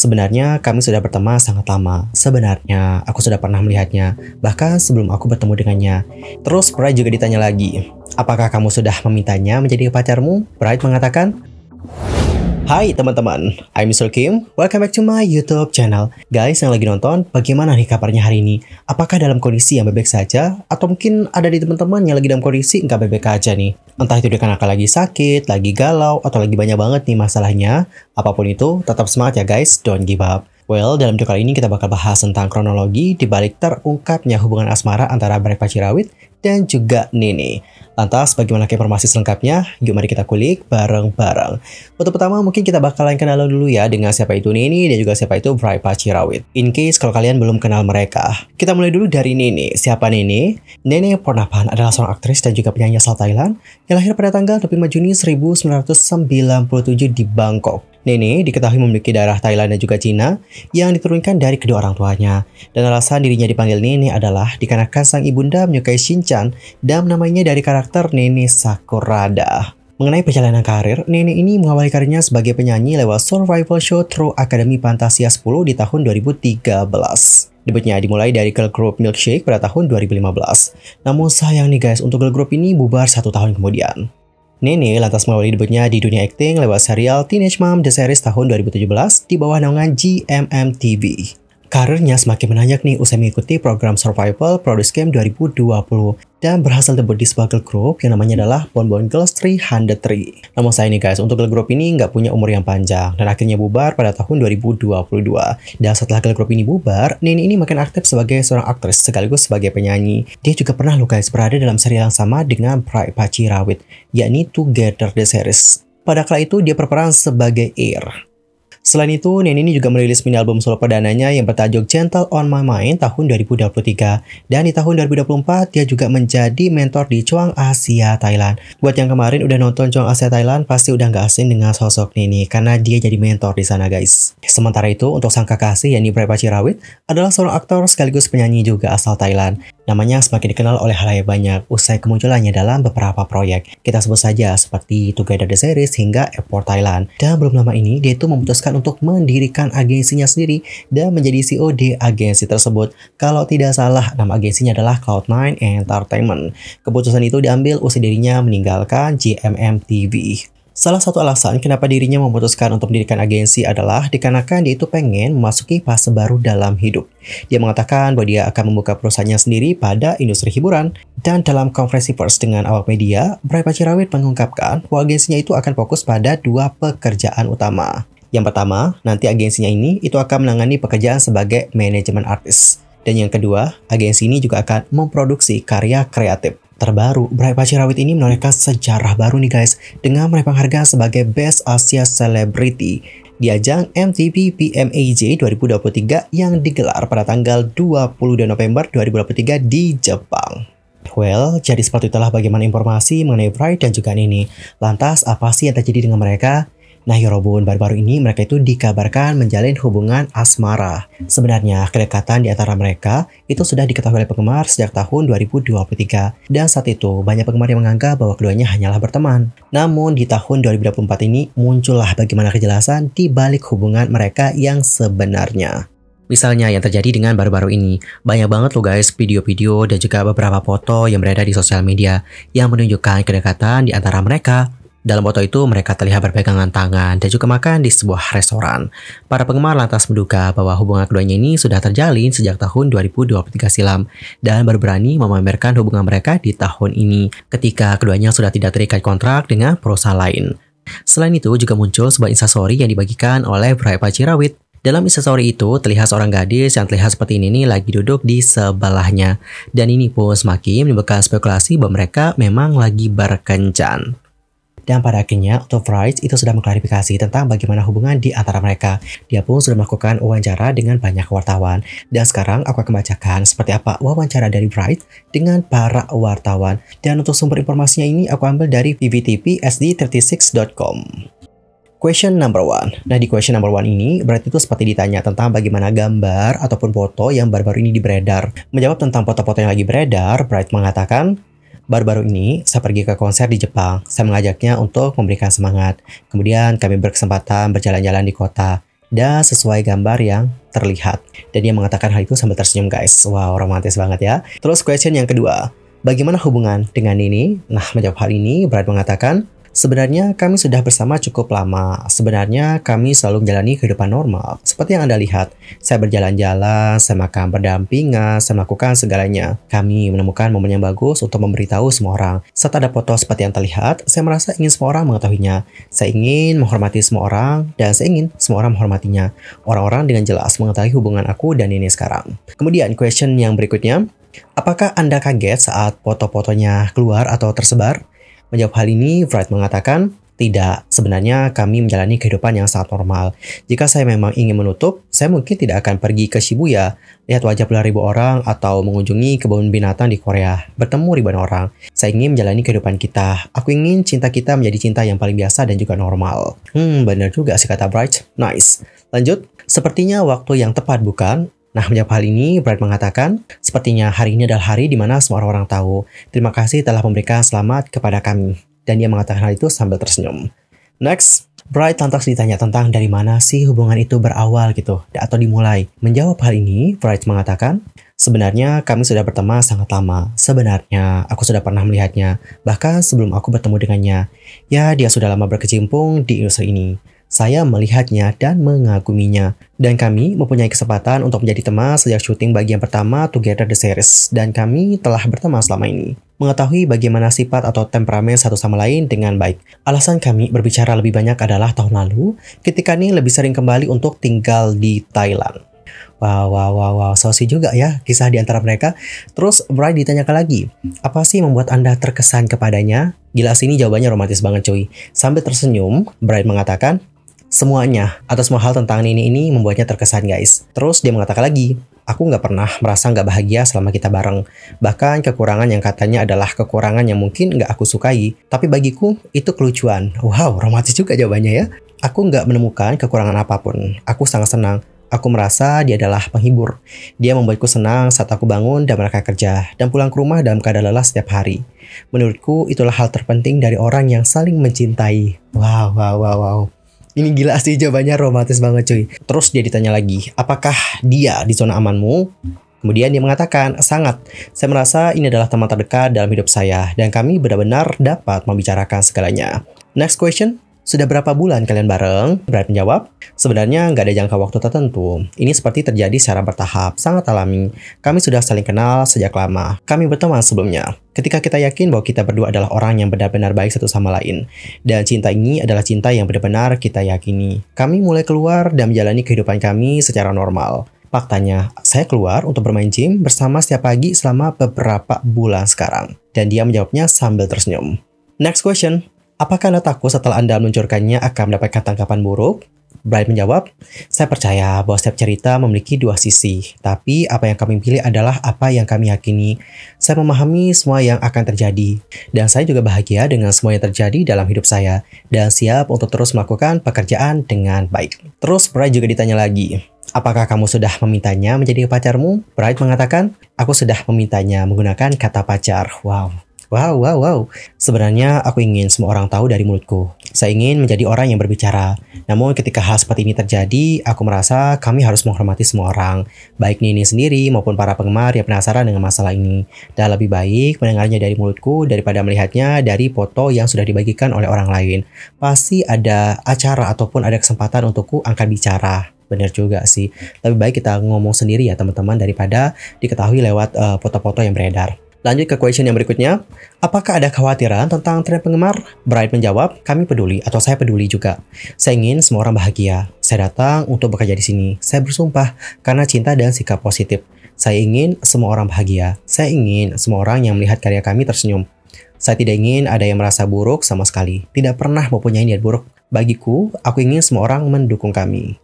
Sebenarnya kami sudah berteman sangat lama. Sebenarnya aku sudah pernah melihatnya, bahkan sebelum aku bertemu dengannya. Terus Bright juga ditanya lagi, apakah kamu sudah memintanya menjadi pacarmu? Bright mengatakan, Hai teman-teman, I'm Mr. Kim. Welcome back to my YouTube channel. Guys yang lagi nonton, bagaimana nih kabarnya hari ini? Apakah dalam kondisi yang baik saja? Atau mungkin ada di teman-teman yang lagi dalam kondisi nggak baik-baik aja nih? Entah itu dikarenakan lagi sakit, lagi galau, atau lagi banyak banget nih masalahnya. Apapun itu, tetap semangat ya guys, don't give up. Well, dalam video kali ini kita bakal bahas tentang kronologi dibalik terungkapnya hubungan asmara antara Brek Pacirawit dan juga Nini. Lantas bagaimana informasi selengkapnya? Yuk mari kita kulik bareng-bareng. Untuk pertama mungkin kita bakalan kenal dulu ya dengan siapa itu Nini dan juga siapa itu Bray Pachirawit. In case kalau kalian belum kenal mereka. Kita mulai dulu dari Nini. Siapa Nini? Nini Pornapan adalah seorang aktris dan juga penyanyi asal Thailand yang lahir pada tanggal 25 Juni 1997 di Bangkok. Nini diketahui memiliki darah Thailand dan juga Cina yang diturunkan dari kedua orang tuanya. Dan alasan dirinya dipanggil Nini adalah dikarenakan sang ibunda menyukai Shin Chan dan namanya dari karakter Nene Sakurada. Mengenai perjalanan karir, Nene ini mengawali karirnya sebagai penyanyi lewat survival show True Academy Fantasia 10 di tahun 2013. Debutnya dimulai dari girl group Milkshake pada tahun 2015. Namun sayang nih guys, untuk girl group ini bubar satu tahun kemudian. Nene lantas mengawali debutnya di dunia akting lewat serial Teenage Mom The Series tahun 2017 di bawah naungan GMM TV. Karirnya semakin menanjak nih usai mengikuti program Survival Produce Game 2020 dan berhasil debut di sebuah girl group yang namanya adalah Bon Bon Girls 303. Namun saya nih guys, untuk girl group ini nggak punya umur yang panjang dan akhirnya bubar pada tahun 2022. Dan setelah girl group ini bubar, Nini ini makin aktif sebagai seorang aktris sekaligus sebagai penyanyi. Dia juga pernah lo guys berada dalam serial yang sama dengan Pride Paci Rawit, yakni Together The Series. Pada kala itu dia berperan sebagai Air Selain itu, Nene ini juga merilis mini album solo perdananya yang bertajuk Gentle on My Mind tahun 2023. Dan di tahun 2024, dia juga menjadi mentor di Chuang Asia Thailand. Buat yang kemarin udah nonton Chuang Asia Thailand, pasti udah nggak asing dengan sosok Nene karena dia jadi mentor di sana guys. Sementara itu, untuk sang kakak kakasih yakni Prepa Cirawit adalah seorang aktor sekaligus penyanyi juga asal Thailand. Namanya semakin dikenal oleh halayak banyak usai kemunculannya dalam beberapa proyek. Kita sebut saja seperti Together The Series hingga Airport Thailand. Dan belum lama ini, dia itu memutuskan untuk mendirikan agensinya sendiri dan menjadi CEO di agensi tersebut. Kalau tidak salah, nama agensinya adalah Cloud9 Entertainment. Keputusan itu diambil usai dirinya meninggalkan GMM TV. Salah satu alasan kenapa dirinya memutuskan untuk mendirikan agensi adalah dikarenakan dia itu pengen memasuki fase baru dalam hidup. Dia mengatakan bahwa dia akan membuka perusahaannya sendiri pada industri hiburan. Dan dalam konferensi pers dengan awak media, Bray Pacirawit mengungkapkan bahwa agensinya itu akan fokus pada dua pekerjaan utama. Yang pertama, nanti agensinya ini itu akan menangani pekerjaan sebagai manajemen artis. Dan yang kedua, agensi ini juga akan memproduksi karya kreatif terbaru. Bright Paci Rawit ini menorehkan sejarah baru nih guys dengan meraih penghargaan sebagai Best Asia Celebrity di ajang MTV PMAJ 2023 yang digelar pada tanggal 20 November 2023 di Jepang. Well, jadi seperti itulah bagaimana informasi mengenai Bright dan juga Nini. Lantas, apa sih yang terjadi dengan mereka? Nah, Yorobun ya baru-baru ini mereka itu dikabarkan menjalin hubungan asmara. Sebenarnya, kedekatan di antara mereka itu sudah diketahui oleh penggemar sejak tahun 2023. Dan saat itu, banyak penggemar yang menganggap bahwa keduanya hanyalah berteman. Namun, di tahun 2024 ini muncullah bagaimana kejelasan di balik hubungan mereka yang sebenarnya. Misalnya yang terjadi dengan baru-baru ini, banyak banget loh guys video-video dan juga beberapa foto yang berada di sosial media yang menunjukkan kedekatan di antara mereka dalam foto itu, mereka terlihat berpegangan tangan dan juga makan di sebuah restoran. Para penggemar lantas menduga bahwa hubungan keduanya ini sudah terjalin sejak tahun 2023 silam dan berberani memamerkan hubungan mereka di tahun ini ketika keduanya sudah tidak terikat kontrak dengan perusahaan lain. Selain itu, juga muncul sebuah instastory yang dibagikan oleh Bray Pacirawit dalam instastory itu, terlihat seorang gadis yang terlihat seperti ini nih lagi duduk di sebelahnya. Dan ini pun semakin menimbulkan spekulasi bahwa mereka memang lagi berkencan. Dan pada akhirnya, Otto Fries itu sudah mengklarifikasi tentang bagaimana hubungan di antara mereka. Dia pun sudah melakukan wawancara dengan banyak wartawan. Dan sekarang aku akan bacakan seperti apa wawancara dari Fries dengan para wartawan. Dan untuk sumber informasinya ini aku ambil dari vvtpsd36.com. Question number one. Nah di question number one ini berarti itu seperti ditanya tentang bagaimana gambar ataupun foto yang baru-baru ini beredar. Menjawab tentang foto-foto yang lagi beredar, Bright mengatakan, Baru-baru ini, saya pergi ke konser di Jepang. Saya mengajaknya untuk memberikan semangat. Kemudian kami berkesempatan berjalan-jalan di kota. Dan sesuai gambar yang terlihat. Dan dia mengatakan hal itu sambil tersenyum guys. Wow, romantis banget ya. Terus question yang kedua. Bagaimana hubungan dengan ini? Nah, menjawab hal ini, Brad mengatakan, Sebenarnya kami sudah bersama cukup lama. Sebenarnya kami selalu menjalani kehidupan normal. Seperti yang Anda lihat, saya berjalan-jalan, saya makan berdampingan, saya melakukan segalanya. Kami menemukan momen yang bagus untuk memberitahu semua orang. Saat ada foto seperti yang terlihat, saya merasa ingin semua orang mengetahuinya. Saya ingin menghormati semua orang dan saya ingin semua orang menghormatinya. Orang-orang dengan jelas mengetahui hubungan aku dan ini sekarang. Kemudian question yang berikutnya, apakah Anda kaget saat foto-fotonya keluar atau tersebar? Menjawab hal ini, Wright mengatakan, tidak, sebenarnya kami menjalani kehidupan yang sangat normal. Jika saya memang ingin menutup, saya mungkin tidak akan pergi ke Shibuya, lihat wajah puluhan ribu orang, atau mengunjungi kebun binatang di Korea, bertemu ribuan orang. Saya ingin menjalani kehidupan kita. Aku ingin cinta kita menjadi cinta yang paling biasa dan juga normal. Hmm, benar juga sih kata Bright. Nice. Lanjut. Sepertinya waktu yang tepat bukan? Nah, menjawab hal ini, Bright mengatakan, sepertinya hari ini adalah hari di mana semua orang tahu. Terima kasih telah memberikan selamat kepada kami. Dan dia mengatakan hal itu sambil tersenyum. Next, Bright lantas ditanya tentang dari mana sih hubungan itu berawal gitu, atau dimulai. Menjawab hal ini, Bright mengatakan, Sebenarnya kami sudah berteman sangat lama. Sebenarnya aku sudah pernah melihatnya, bahkan sebelum aku bertemu dengannya. Ya, dia sudah lama berkecimpung di industri ini. Saya melihatnya dan mengaguminya. Dan kami mempunyai kesempatan untuk menjadi teman sejak syuting bagian pertama Together the Series. Dan kami telah berteman selama ini. Mengetahui bagaimana sifat atau temperamen satu sama lain dengan baik. Alasan kami berbicara lebih banyak adalah tahun lalu, ketika ini lebih sering kembali untuk tinggal di Thailand. Wow, wow, wow, wow, sosi juga ya kisah di antara mereka. Terus Brian ditanyakan lagi, apa sih membuat Anda terkesan kepadanya? Gila ini jawabannya romantis banget cuy. Sambil tersenyum, Brian mengatakan, Semuanya atas semua hal tentang ini ini membuatnya terkesan guys. Terus dia mengatakan lagi, aku nggak pernah merasa nggak bahagia selama kita bareng. Bahkan kekurangan yang katanya adalah kekurangan yang mungkin nggak aku sukai. Tapi bagiku, itu kelucuan. Wow, romantis juga jawabannya ya. Aku nggak menemukan kekurangan apapun. Aku sangat senang. Aku merasa dia adalah penghibur. Dia membuatku senang saat aku bangun dan mereka kerja, dan pulang ke rumah dalam keadaan lelah setiap hari. Menurutku, itulah hal terpenting dari orang yang saling mencintai. Wow, wow, wow, wow. Ini gila sih jawabannya romantis banget cuy. Terus dia ditanya lagi, apakah dia di zona amanmu? Kemudian dia mengatakan, sangat, saya merasa ini adalah teman terdekat dalam hidup saya, dan kami benar-benar dapat membicarakan segalanya. Next question, sudah berapa bulan kalian bareng? Brad menjawab, sebenarnya nggak ada jangka waktu tertentu. Ini seperti terjadi secara bertahap, sangat alami. Kami sudah saling kenal sejak lama. Kami berteman sebelumnya. Ketika kita yakin bahwa kita berdua adalah orang yang benar-benar baik satu sama lain. Dan cinta ini adalah cinta yang benar-benar kita yakini. Kami mulai keluar dan menjalani kehidupan kami secara normal. Faktanya, saya keluar untuk bermain gym bersama setiap pagi selama beberapa bulan sekarang. Dan dia menjawabnya sambil tersenyum. Next question. Apakah Anda takut setelah Anda meluncurkannya akan mendapatkan tangkapan buruk? Brian menjawab, saya percaya bahwa setiap cerita memiliki dua sisi, tapi apa yang kami pilih adalah apa yang kami yakini. Saya memahami semua yang akan terjadi, dan saya juga bahagia dengan semua yang terjadi dalam hidup saya, dan siap untuk terus melakukan pekerjaan dengan baik. Terus Brian juga ditanya lagi, apakah kamu sudah memintanya menjadi pacarmu? Brian mengatakan, aku sudah memintanya menggunakan kata pacar. Wow, Wow, wow, wow. Sebenarnya aku ingin semua orang tahu dari mulutku. Saya ingin menjadi orang yang berbicara. Namun ketika hal seperti ini terjadi, aku merasa kami harus menghormati semua orang, baik Nini sendiri maupun para penggemar yang penasaran dengan masalah ini. Dan lebih baik mendengarnya dari mulutku daripada melihatnya dari foto yang sudah dibagikan oleh orang lain. Pasti ada acara ataupun ada kesempatan untukku angkat bicara benar juga sih. Lebih baik kita ngomong sendiri ya teman-teman daripada diketahui lewat eh, foto-foto uh, foto -foto yang beredar. Lanjut ke question yang berikutnya. Apakah ada khawatiran tentang tren penggemar? Bright menjawab, kami peduli atau saya peduli juga. Saya ingin semua orang bahagia. Saya datang untuk bekerja di sini. Saya bersumpah karena cinta dan sikap positif. Saya ingin semua orang bahagia. Saya ingin semua orang yang melihat karya kami tersenyum. Saya tidak ingin ada yang merasa buruk sama sekali. Tidak pernah mempunyai niat buruk. Bagiku, aku ingin semua orang mendukung kami.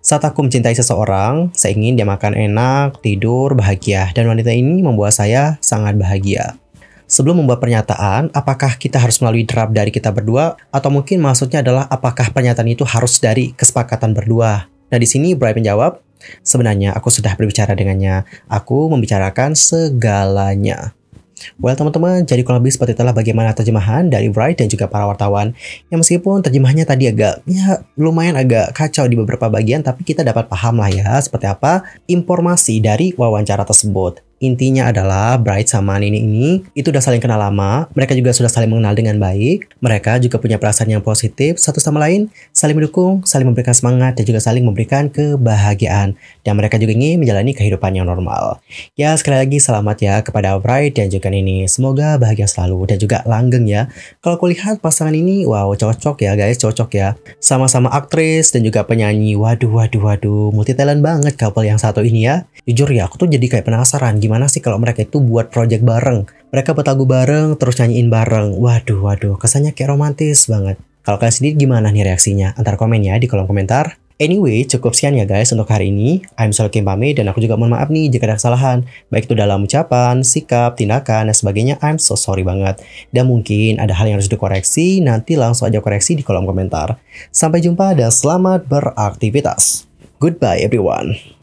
Saat aku mencintai seseorang, saya ingin dia makan enak, tidur, bahagia, dan wanita ini membuat saya sangat bahagia. Sebelum membuat pernyataan, apakah kita harus melalui draft dari kita berdua, atau mungkin maksudnya adalah apakah pernyataan itu harus dari kesepakatan berdua? Nah, di sini Brian menjawab, sebenarnya aku sudah berbicara dengannya. Aku membicarakan segalanya. Well teman-teman, jadi kurang lebih seperti itulah bagaimana terjemahan dari Wright dan juga para wartawan. Ya meskipun terjemahannya tadi agak ya lumayan agak kacau di beberapa bagian, tapi kita dapat paham lah ya seperti apa informasi dari wawancara tersebut. Intinya adalah Bright sama Nini ini itu udah saling kenal lama, mereka juga sudah saling mengenal dengan baik, mereka juga punya perasaan yang positif satu sama lain, saling mendukung, saling memberikan semangat, dan juga saling memberikan kebahagiaan. Dan mereka juga ingin menjalani kehidupan yang normal. Ya, sekali lagi selamat ya kepada Bright dan juga Nini. Semoga bahagia selalu dan juga langgeng ya. Kalau kulihat pasangan ini, wow cocok ya guys, cocok ya. Sama-sama aktris dan juga penyanyi. Waduh, waduh, waduh, multi talent banget couple yang satu ini ya. Jujur ya, aku tuh jadi kayak penasaran gimana gimana sih kalau mereka itu buat project bareng. Mereka bertagu bareng, terus nyanyiin bareng. Waduh, waduh, kesannya kayak romantis banget. Kalau kalian sendiri gimana nih reaksinya? Antar komen ya di kolom komentar. Anyway, cukup sekian ya guys untuk hari ini. I'm Sol Kim pame dan aku juga mohon maaf nih jika ada kesalahan. Baik itu dalam ucapan, sikap, tindakan, dan sebagainya. I'm so sorry banget. Dan mungkin ada hal yang harus dikoreksi, nanti langsung aja koreksi di kolom komentar. Sampai jumpa dan selamat beraktivitas. Goodbye everyone.